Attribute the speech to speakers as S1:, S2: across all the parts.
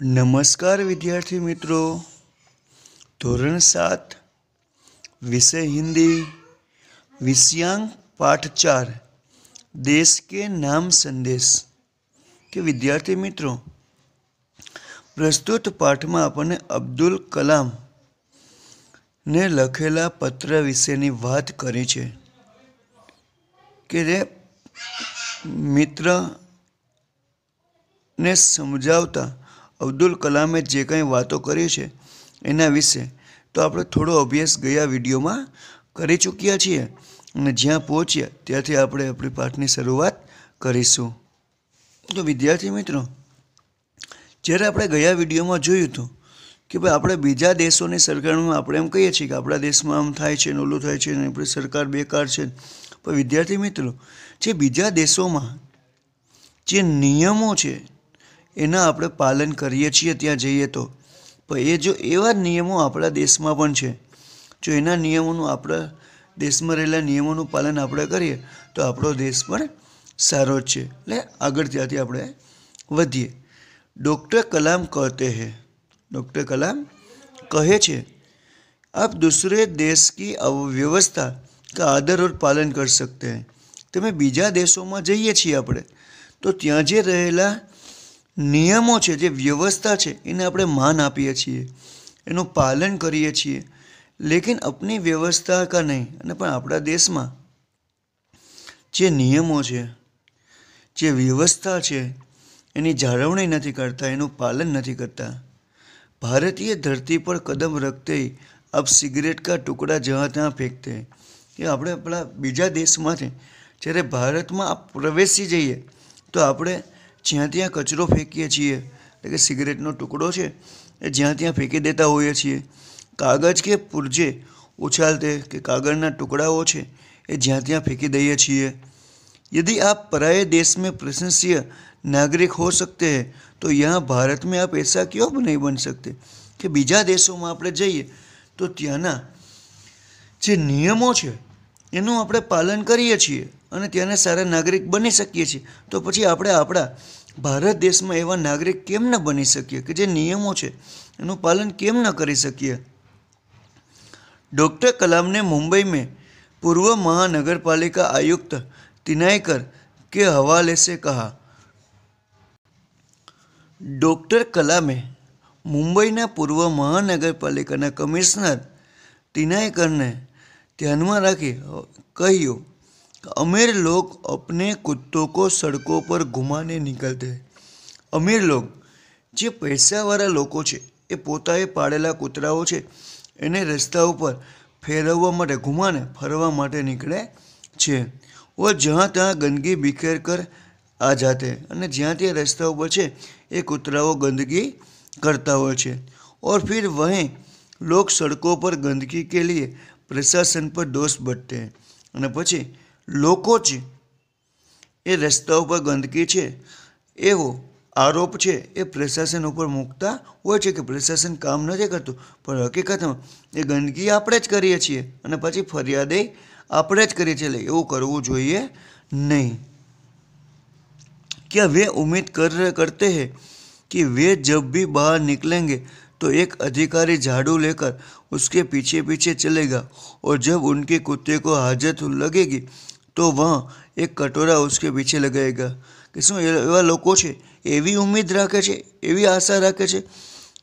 S1: નમસ્કાર વિદ્યાર્થી મિત્રો ધોરણ સાત વિષય હિન્દી વિષયાંક પાઠ ચાર દેશ કે નામ સંદેશ કે વિદ્યાર્થી મિત્રો પ્રસ્તુત પાઠમાં આપણને અબ્દુલ કલામ ને લખેલા પત્ર વિશેની વાત કરી છે કે તે મિત્રને સમજાવતા અબ્દુલ કલામે જે કંઈ વાતો કરી છે એના વિશે તો આપણે થોડો અભ્યાસ ગયા વિડીયોમાં કરી ચૂક્યા છીએ અને જ્યાં પહોંચ્યા ત્યાંથી આપણે આપણી પાઠની શરૂઆત કરીશું તો વિદ્યાર્થી મિત્રો જ્યારે આપણે ગયા વિડીયોમાં જોયું હતું કે ભાઈ આપણે બીજા દેશોની સરકારમાં આપણે એમ કહીએ છીએ કે આપણા દેશમાં આમ થાય છે ને ઓલું થાય છે ને આપણી સરકાર બેકાર છે પણ વિદ્યાર્થી મિત્રો જે બીજા દેશોમાં જે નિયમો છે એના આપણે પાલન કરીએ છીએ ત્યાં જઈએ તો પણ એ જો એવા નિયમો આપણા દેશમાં પણ છે જો એના નિયમોનું આપણા દેશમાં રહેલા નિયમોનું પાલન આપણે કરીએ તો આપણો દેશ પણ સારો જ છે એટલે આગળ ત્યાંથી આપણે વધીએ ડૉક્ટર કલામ કહેતે હે ડૉક્ટર કલામ કહે છે આપ દૂસરે દેશ કી વ્યવસ્થા કા આદર ઓર પાલન કરી શકતે હૈ તમે બીજા દેશોમાં જઈએ છીએ આપણે તો ત્યાં જે રહેલા નિયમો છે જે વ્યવસ્થા છે એને આપણે માન આપીએ છીએ એનું પાલન કરીએ છીએ લેકિન અપની વ્યવસ્થા કા નહીં અને પણ આપણા દેશમાં જે નિયમો છે જે વ્યવસ્થા છે એની જાળવણી નથી કરતા એનું પાલન નથી કરતા ભારતીય ધરતી પર કદમ રખતે આપ સિગરેટ કા ટુકડા જહાં ત્યાં ફેંકતે કે આપણે આપણા બીજા દેશમાંથી જ્યારે ભારતમાં પ્રવેશી જઈએ તો આપણે જ્યાં ત્યાં કચરો ફેંકીએ છીએ એટલે કે સિગરેટનો ટુકડો છે એ જ્યાં ત્યાં ફેંકી દેતા હોઈએ છીએ કાગજ કે પુરજે ઉછાલતે કે કાગળના ટુકડાઓ છે એ જ્યાં ત્યાં ફેંકી દઈએ છીએ यदि આપ પરાય देश में प्रशंसीय नागरिक हो सकते हैं તો यहाँ ભારત મેં આપ એસા ક્યો નહીં બન શકતે કે બીજા દેશોમાં આપણે જઈએ તો ત્યાંના જે નિયમો છે એનું આપણે પાલન કરીએ છીએ અને ત્યાંના સારા નાગરિક બની શકીએ છીએ તો પછી આપણે આપણા ભારત દેશમાં એવા નાગરિક કેમ ન બની શકીએ કે જે નિયમો છે એનું પાલન કેમ ન કરી શકીએ ડૉક્ટર કલામને મુંબઈ મેં પૂર્વ મહાનગરપાલિકા આયુક્ત તિનાયકર કે હવાલે સે કહા ડૉક્ટર કલામે મુંબઈના પૂર્વ મહાનગરપાલિકાના કમિશનર તિનાયકરને ધ્યાનમાં રાખી કહ્યું અમીર લોક अपने कुत्तों કો સડકો પર ઘુમાને निकलते અમીર લોક જે પૈસાવાળા લોકો છે એ પોતાએ પાળેલા કૂતરાઓ છે એને રસ્તા ઉપર ફેરવવા માટે ઘુમાને ફરવા માટે નીકળે છે ઓ જ્યાં ત્યાં ગંદકી બિખેર કર આ જાતે અને જ્યાં ત્યાં રસ્તા ઉપર છે એ કૂતરાઓ ગંદકી કરતા હોય છે ઓર ફિર વહીં લોક સડકો પર ગંદકી કે લીએ પ્રશાસન પર દોષ બટતે અને પછી લોકો છે એ રસ્તો ઉપર ગંદકી છે એવો આરોપ છે એ প্রশাসন ઉપર મુકતા હોય છે કે প্রশাসন કામ ન દે કરતું પણ હકીકતમાં એ ગંદકી આપણે જ કરીએ છીએ અને પછી ફરિયાદય આપણે જ કરીએ છીએ એવું કરવું જોઈએ નહીં કે વે ઉમીદ કર کرتے છે કે વે જબ ભી બહાર નીકળेंगे તો એક અધિકારી झाडू લેકર उसके पीछे पीछे ચલેગા ઓર જબ ઉનકે કૂતરે કો હાજત ઉન લાગેગી તો वह એક કટોરા ઉસકે પીછે લગાએગા કે શું એવા લોકો છે એવી ઉમેદ રાખે છે એવી આશા રાખે છે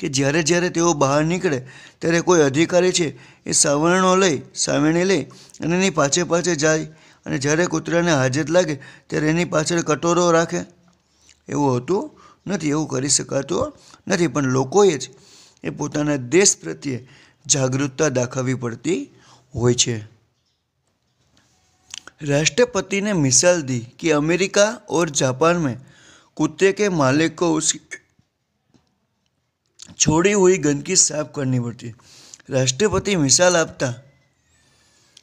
S1: કે જ્યારે જ્યારે તેઓ બહાર નીકળે ત્યારે કોઈ અધિકારી છે એ સવર્ણો લઈ સાવરણી લઈ અને એની પાછે પાછે જાય અને જ્યારે કૂતરાને હાજર લાગે ત્યારે એની પાછળ કટોરો રાખે એવું હતું નથી એવું કરી શકાતું નથી પણ લોકોએ જ એ પોતાના દેશ પ્રત્યે જાગૃતતા દાખવવી પડતી હોય છે राष्ट्रपति ने मिसाल दी कि अमेरिका और जापान में कुत्ते के मालिक को उसकी छोड़ी हुई गंदगी साफ કરવી પડતી રાષ્ટ્રપતિ મિસાલ આપતા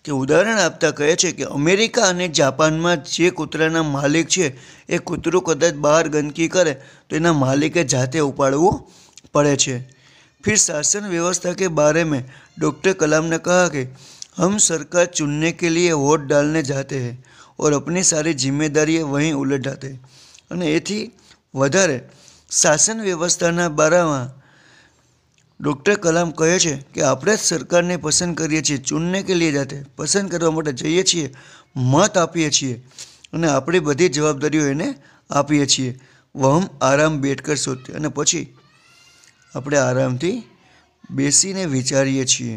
S1: કે ઉદાહરણ આપતા કહે છે કે અમેરિકા અને જાપાનમાં જે કૂતરાના માલિક છે એ કૂતરું કદાચ બહાર ગંદકી કરે તો એના માલિકે જાતે ઉપાડવું પડે છે ફિર શાસન વ્યવસ્થા કે બારે મેં ડૉક્ટર કલામને કહા કે हम सरकार चुनने के लिए वोट डालने जाते हैं और अपनी सारी जिम्मेदारियाँ वहीं ઉલટ જાતે અને એથી વધારે શાસન વ્યવસ્થાના બારામાં ડૉક્ટર કલામ કહે છે કે આપણે જ સરકારને પસંદ કરીએ છીએ ચૂનને કે લીએ જાતે પસંદ કરવા માટે જઈએ છીએ મત આપીએ છીએ અને આપણી બધી જવાબદારીઓ એને આપીએ છીએ વહમ આરામ બેઠકર સોતે અને પછી આપણે આરામથી બેસીને વિચારીએ છીએ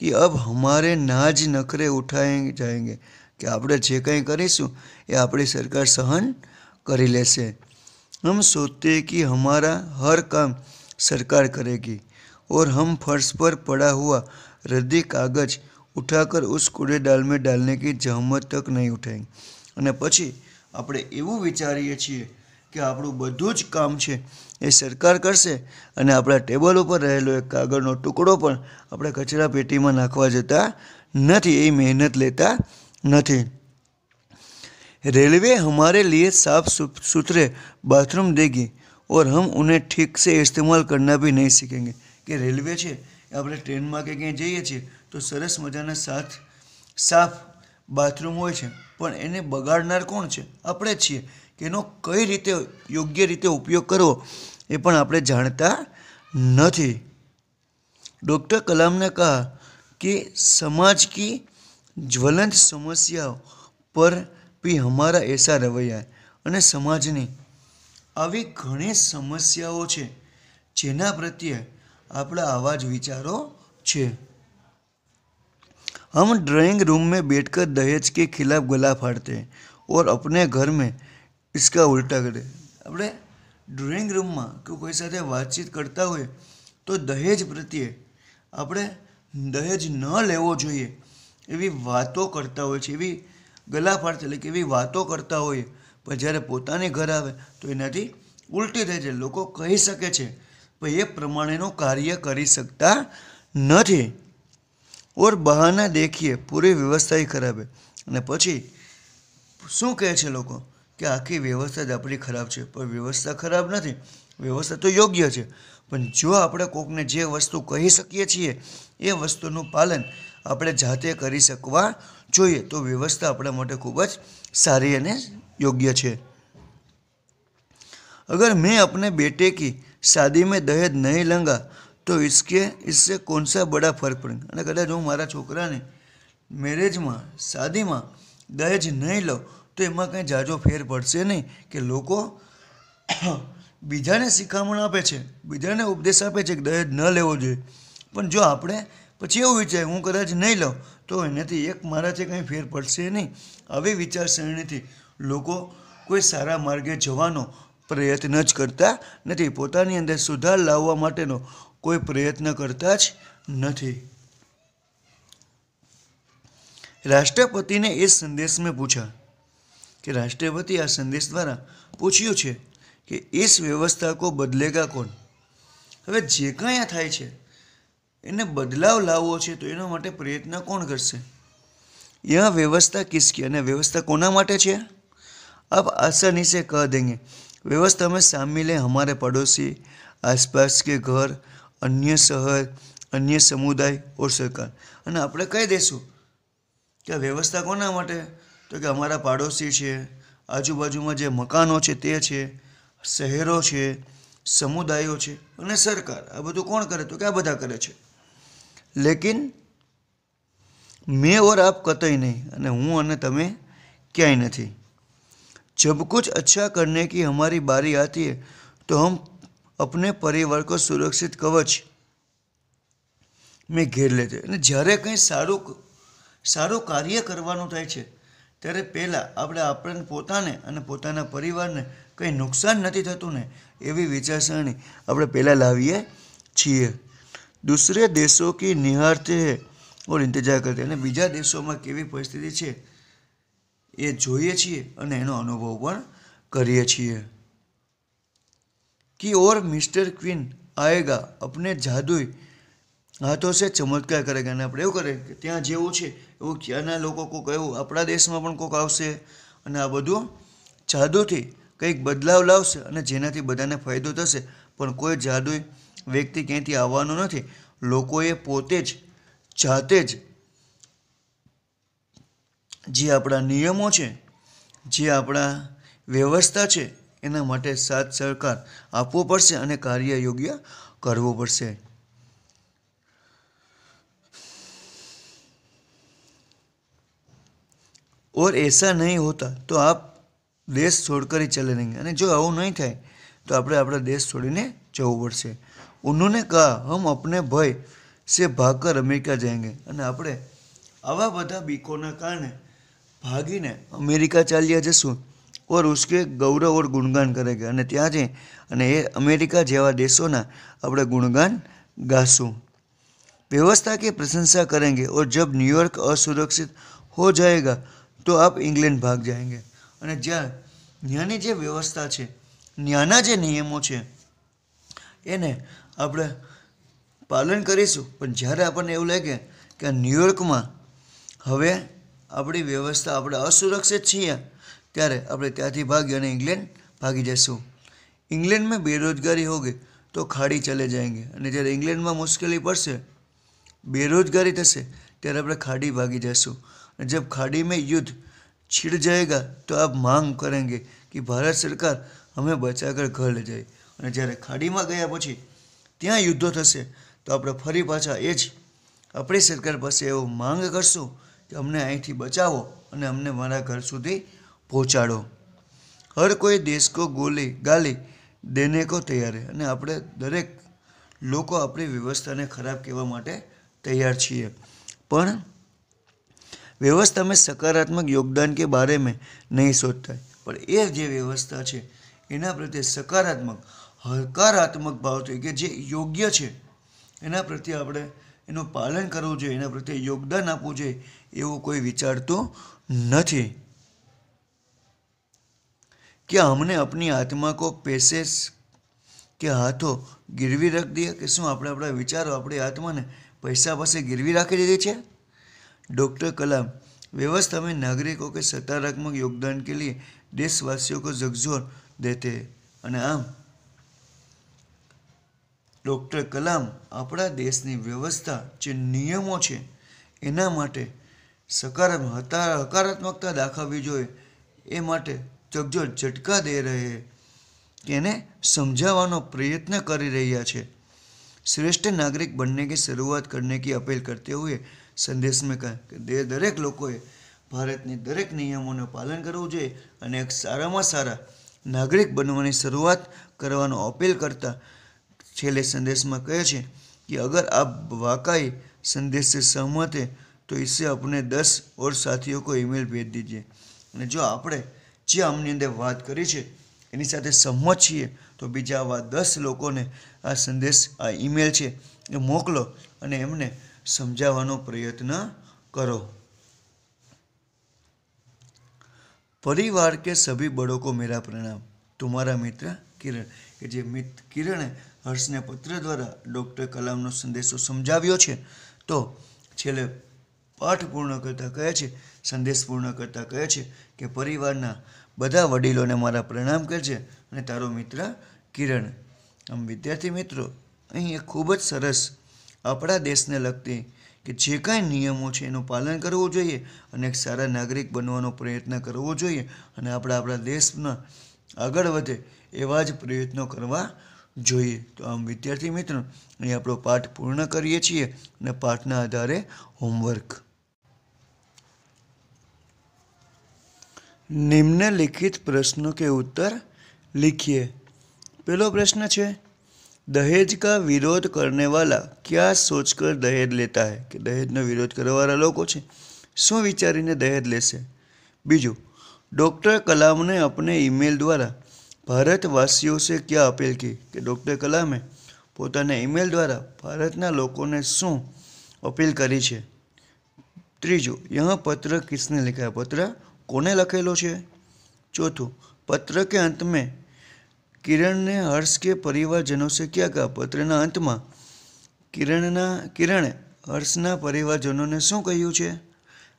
S1: કે અબ अब ના જ નખરે ઉઠાએ જાયગે કે આપણે જે કંઈ કરીશું એ આપણી સરકાર સહન કરી લેશે હમ સોચતે કે હમારા હર કામ સરકાર કરેગી ઓર હમ ફર્શ પર પડા હુઆ રદ્દી કાગજ ઉઠાકર ઉસ કૂડે ડાલમે ડાલને કે જહમત તક નહીં ઉઠાએંગે અને પછી આપણે એવું વિચારીએ છીએ કે આપણું બધું જ કામ છે એ સરકાર કરશે અને આપણા ટેબલ ઉપર રહેલો એક કાગળનો ટુકડો પણ આપણે કચરા પેટીમાં નાખવા જતા નથી એ મહેનત લેતા નથી रेलवे हमारे लिए साफ સુથરે બાથરૂમ દેગી ઓર હમ ઉને ઠીક સે इस्तेमाल करना भी નહીં सीखेंगे કે રેલવે છે આપણે ટ્રેનમાં કે ક્યાંય જઈએ છીએ તો સરસ મજાના સાથ સાફ બાથરૂમ હોય છે પણ એને બગાડનાર કોણ છે આપણે જ છીએ કે એનો કઈ રીતે યોગ્ય રીતે ઉપયોગ કરવો એ પણ આપણે જાણતા નથી ડૉક્ટર કલામને કહા કે સમાજ કી જ્વલંત સમસ્યાઓ પર ભી હમારા એસા રવૈયા અને સમાજની આવી ઘણી સમસ્યાઓ છે જેના પ્રત્યે આપણા આવા જ વિચારો છે હમ ડ્રોઈંગ રૂમ મેં बैठकर દહેજ કે ખિલાફ ગલા ફાડતે ઓર और अपने घर હિંચકા ઉલટા કરે આપણે ડ્રોઈંગ રૂમમાં કે કોઈ સાથે વાતચીત કરતા હોય તો દહેજ પ્રત્યે આપણે દહેજ ન લેવો જોઈએ એવી વાતો કરતા હોય છે એવી ગલાફાટ એટલે કે એવી વાતો કરતા હોઈએ પણ જ્યારે પોતાને ઘર આવે તો એનાથી ઉલટી થાય છે લોકો કહી શકે છે પણ એ પ્રમાણેનું કાર્ય કરી શકતા નથી ઓર બહાના દેખીએ પૂરી વ્યવસ્થા ખરાબ અને પછી શું કહે છે લોકો કે આખી વ્યવસ્થા જ આપણી ખરાબ છે પણ વ્યવસ્થા ખરાબ નથી વ્યવસ્થા તો યોગ્ય છે પણ જો આપણે કોકને જે વસ્તુ કહી શકીએ છીએ એ વસ્તુનું પાલન આપણે જાતે કરી શકવા જોઈએ તો વ્યવસ્થા આપણા માટે ખૂબ જ સારી અને યોગ્ય છે અગર મેં અપને બેટે કી શાદી મેં દહેજ નહીં લંગા તો ઇસકે ઇસસે કોણ સા બડા ફર્ક પડે અને કદાચ હું મારા છોકરાને મેરેજમાં શાદીમાં દહેજ નહીં લઉં તો એમાં કંઈ ઝાઝો ફેર પડશે નહીં કે લોકો બીજાને શિખામણ આપે છે બીજાને ઉપદેશ આપે છે કે દહેજ ન લેવો જોઈએ પણ જો આપણે પછી એવું વિચારે હું કદાચ નહીં લઉં તો એનાથી એક મારાથી કંઈ ફેર પડશે નહીં આવી વિચારસરણીથી લોકો કોઈ સારા માર્ગે જવાનો પ્રયત્ન જ કરતા નથી પોતાની અંદર સુધાર લાવવા માટેનો કોઈ પ્રયત્ન કરતા જ નથી રાષ્ટ્રપતિને એ સંદેશ મેં પૂછ્યા કે રાષ્ટ્રપતિ આ સંદેશ દ્વારા પૂછ્યું છે કે ઇસ વ્યવસ્થા કો બદલેગા કોણ હવે જે કાંઈ આ થાય છે એને બદલાવ લાવવો છે તો એના માટે પ્રયત્ન કોણ કરશે યહ વ્યવસ્થા કિસકી અને વ્યવસ્થા કોના માટે છે આપ आसानी से कह देंगे व्यवस्था में शामिल है हमारे पड़ोसी आसपास के અન્ય શહેર અન્ય સમુદાય ઓર સરકાર અને આપણે કહી દઈશું કે વ્યવસ્થા કોના માટે તો કે અમારા પાડોશી છે આજુબાજુમાં જે મકાનો છે તે છે શહેરો છે સમુદાયો છે અને સરકાર આ બધું કોણ કરે તો કે આ બધા કરે છે લેકિન મેં ઓર આપ કતઈ નહીં અને હું અને તમે ક્યાંય નથી જબ કુછ અચ્છા કરને કી હમારી બારી આતી હે તો હમ અપને પરિવાર કો સુરક્ષિત કવચ મેં ઘેર લેતે અને જ્યારે કંઈ સારું સારું કાર્ય કરવાનું થાય છે ત્યારે પહેલાં આપણે આપણને પોતાને અને પોતાના પરિવારને કંઈ નુકસાન નથી થતું ને એવી વિચારસરણી આપણે પહેલાં લાવીએ છીએ દૂસરે દેશો કે નિહારતે ઓર ઇંતજાર કરતે અને બીજા દેશોમાં કેવી પરિસ્થિતિ છે એ જોઈએ છીએ અને એનો અનુભવ પણ કરીએ છીએ કી ઓર મિસ્ટર ક્વીન આએગા અપને જાદુઈ હાથો છે ચમત્કાર કરેગા અને આપણે એવું કરે કે ત્યાં જેવું છે એવું ક્યાંના લોકો કોઈક એવું આપણા દેશમાં પણ કોઈક આવશે અને આ બધું જાદુથી કંઈક બદલાવ લાવશે અને જેનાથી બધાને ફાયદો થશે પણ કોઈ જાદુ વ્યક્તિ ક્યાંયથી આવવાનો નથી લોકોએ પોતે જ જાતે જ જે આપણા નિયમો છે જે આપણા વ્યવસ્થા છે એના માટે સાથ સરકાર આપવો પડશે અને કાર્ય યોગ્ય કરવું પડશે और ऐसा नहीं होता तो आप देश छोड़कर ही चले जाएंगे अरे जो आऊँ नहीं थे तो आप अपना देश छोड़ने जव पड़ उन्होंने कहा हम अपने भय से भागकर अमेरिका जाएंगे अने आप आवा बदा बीकों कारण भागी ने अमेरिका चालिया जसू और उसके गौरव और गुणगान करेंगे अने त्या जाए अमेरिका जेवा देशों अपने गुणगान गाशू व्यवस्था की प्रशंसा करेंगे और जब न्यूयॉर्क असुरक्षित हो जाएगा તો આપ ઇંગ્લેન્ડ ભાગ જાયંગે અને જ્યાં ત્યાંની જે વ્યવસ્થા છે ત્યાંના જે નિયમો છે એને આપણે પાલન કરીશું પણ જ્યારે આપણને એવું લાગે કે ન્યૂયોર્કમાં હવે આપણી વ્યવસ્થા આપણે અસુરક્ષિત છીએ ત્યારે આપણે ત્યાંથી ભાગી અને ઇંગ્લેન્ડ ભાગી જઈશું ઇંગ્લેન્ડમાં બેરોજગારી હોગી તો ખાડી ચલે જાયંગે અને જ્યારે ઇંગ્લેન્ડમાં મુશ્કેલી પડશે બેરોજગારી થશે ત્યારે આપણે ખાડી ભાગી જઈશું जब खाड़ी में युद्ध छिड़ जाएगा तो आप માંગ કરેંગે કે ભારત સરકાર હમે બચાકર ઘર લઈ જાય અને જ્યારે ખાડીમાં ગયા પછી ત્યાં યુદ્ધો થશે તો આપણે ફરી પાછા એ જ આપણી સરકાર પાસે એવો માંગ કરશું કે અમને અહીંથી બચાવો અને અમને મારા ઘર સુધી પહોંચાડો હર કોઈ દેશ કો ગોલી ગાલી દેને કો તૈયાર અને આપણે દરેક લોકો આપણી વ્યવસ્થાને ખરાબ કહેવા માટે તૈયાર છીએ પણ વ્યવસ્થા में સકારાત્મક યોગદાન કે बारे में नहीं सोचता है એ જે વ્યવસ્થા છે એના પ્રત્યે સકારાત્મક હકારાત્મક ભાવ છે કે જે યોગ્ય છે એના પ્રત્યે આપણે એનું પાલન કરવું જોઈએ એના પ્રત્યે યોગદાન આપવું જોઈએ એવું કોઈ વિચારતું નથી क्या અમને अपनी આત્મા કો પેસેસ કે હાથો ગીરવી રાખી દઈએ કે શું આપણે આપણા વિચારો આપણી આત્માને પૈસા પાસે ગીરવી રાખી દીધી છે डॉक्टर कलाम व्यवस्था में नागरिकों के सकारात्मक योगदान के लिए देशवासियों को जगजोर देते અને આમ ડૉક્ટર કલામ આપણા દેશની વ્યવસ્થા જે નિયમો છે એના માટે સકારાત્મક હકારાત્મકતા દાખવવી જોઈએ એ માટે જગજોર ઝટકા દે રહે એને સમજાવવાનો પ્રયત્ન કરી રહ્યા છે શ્રેષ્ઠ નાગરિક बनने કે શરૂઆત કરને કી અપીલ करते हुए સંદેશમાં કહે કે દરેક લોકોએ ભારતની દરેક નિયમોનું પાલન કરવું જોઈએ અને એક સારામાં સારા નાગરિક બનવાની શરૂઆત કરવાનો અપીલ કરતા છેલ્લે સંદેશમાં કહે છે કે અગર आप वाकई संदेश સહમતે તો हैं तो દસ ઓર સાથીઓ કોઈ ઈમેલ ભેજ ईमेल અને જો આપણે જે આમની અંદર વાત કરી છે એની સાથે સંમત છીએ તો બીજા આવા દસ લોકોને આ સંદેશ આ ઈમેલ છે એ મોકલો અને એમને સમજાવવાનો પ્રયત્ન કરો પરિવાર કે સભી બડો મેરા પ્રણામ તુમારા મિત્ર કિરણ કે જે મિત્ર કિરણે હર્ષને પત્ર દ્વારા ડૉક્ટર કલામનો સંદેશો સમજાવ્યો છે તો છેલ્લે પાઠ પૂર્ણ કરતાં કહે છે સંદેશ પૂર્ણ કરતાં કહે છે કે પરિવારના બધા વડીલોને મારા પ્રણામ કરજે અને તારો મિત્ર કિરણ આમ વિદ્યાર્થી મિત્રો અહીં એક ખૂબ જ સરસ આપણા દેશને લગતી કે જે કાંઈ નિયમો છે એનું પાલન કરવું જોઈએ અને એક સારા નાગરિક બનવાનો પ્રયત્ન કરવો જોઈએ અને આપણે આપણા દેશમાં આગળ વધે એવા જ પ્રયત્નો કરવા જોઈએ તો આમ વિદ્યાર્થી મિત્રો અહીં આપણો પાઠ પૂર્ણ કરીએ છીએ અને પાઠના આધારે હોમવર્ક નિમ્નલિખિત પ્રશ્નો કે ઉત્તર લીખીએ પહેલો પ્રશ્ન છે દહેજ કા વિરોધ करने वाला ક્યાં કર દહેજ લેતા હૈ કે દહેજનો વિરોધ કરવાવાળા લોકો છે શું વિચારીને દહેજ લેશે બીજું ડૉક્ટર કલામને આપણે ઈમેલ દ્વારા ભારતવાસીઓ સે ક્યાં અપીલ કી કે ડૉક્ટર કલામે પોતાના ઈમેલ દ્વારા ભારતના લોકોને શું અપીલ કરી છે ત્રીજું યહ પત્ર કિસને લખાયા પત્ર કોને લખેલો છે ચોથું પત્ર કે અંત મેં કિરણને હર્ષ કે પરિવારજનો સે ક્યાં કહા પત્રના અંતમાં કિરણના કિરણે હર્ષના પરિવારજનોને શું કહ્યું છે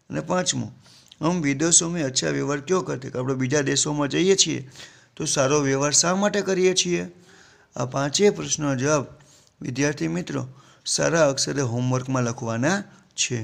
S1: અને પાંચમું હમ વિદેશોમાં અચ્છા વ્યવહાર ક્યો કરતે આપણે બીજા દેશોમાં જઈએ છીએ તો સારો વ્યવહાર શા માટે કરીએ છીએ આ પાંચેય પ્રશ્નનો જવાબ વિદ્યાર્થી મિત્રો સારા અક્ષરે હોમવર્કમાં લખવાના છે